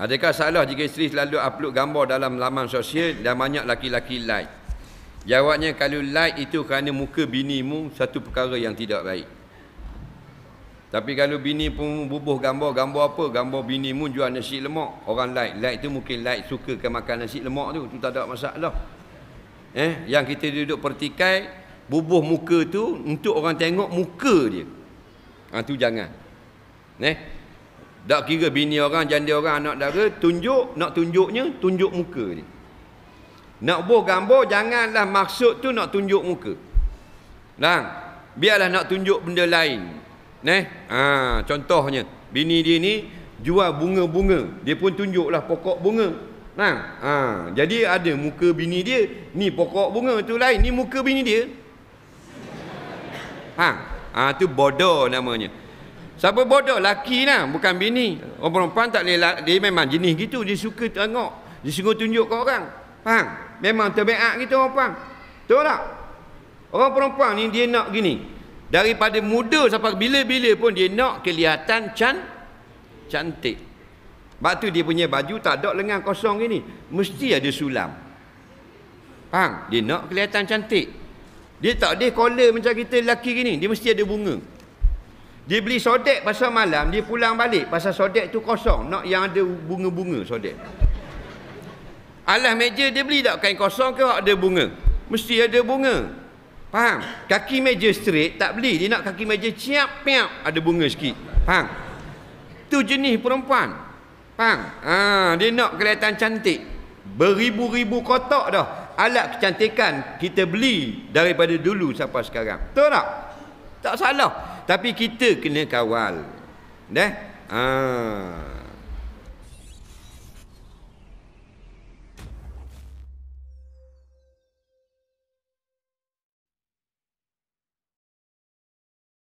Adakah salah jika isteri selalu upload gambar dalam laman sosial dan banyak laki-laki like? Jawabnya kalau like itu kerana muka bini binimu satu perkara yang tidak baik. Tapi kalau bini pun bubuh gambar, gambar apa? Gambar bini pun jual nasi lemak. Orang like. Like itu mungkin like suka ke makan nasi lemak tu. Tu tak ada masalah. Eh, yang kita duduk pertikai, bubuh muka tu untuk orang tengok muka dia. Ha, jangan. Eh? Tak kira bini orang, janda orang, anak dara, tunjuk, nak tunjuknya, tunjuk muka ni. Nak buah gambar, janganlah maksud tu nak tunjuk muka. Nah, biarlah nak tunjuk benda lain. Neh, ha, contohnya, bini dia ni jual bunga-bunga. Dia pun tunjuklah pokok bunga. Nah, ha, jadi ada muka bini dia, ni pokok bunga tu lain, ni muka bini dia. Ha, ha tu bodoh namanya. Siapa bodoh? Laki lah. Bukan bini. Orang perempuan tak boleh lak- Dia memang jenis gitu. Dia suka tengok. Dia suka tunjuk ke orang. Faham? Memang terbeak gitu orang perempuan. Betul tak? Orang perempuan ni dia nak gini. Daripada muda sampai bila-bila pun dia nak kelihatan can cantik. Sebab tu dia punya baju tak ada lengan kosong gini. Mesti ada sulam. Faham? Dia nak kelihatan cantik. Dia tak ada collar macam kita lelaki gini. Dia mesti ada bunga. Dia beli sodek pasal malam, dia pulang balik pasal sodek tu kosong. Nak yang ada bunga-bunga sodek. Alas meja dia beli tak kain kosong ke ada bunga? Mesti ada bunga. Faham? Kaki meja straight tak beli. Dia nak kaki meja ciap, piap, ada bunga sikit. Faham? Tu jenis perempuan. Faham? Ha, dia nak kelihatan cantik. Beribu-ribu kotak dah. Alat kecantikan kita beli daripada dulu sampai sekarang. Betul tak? Tak salah tapi kita kena kawal dah ha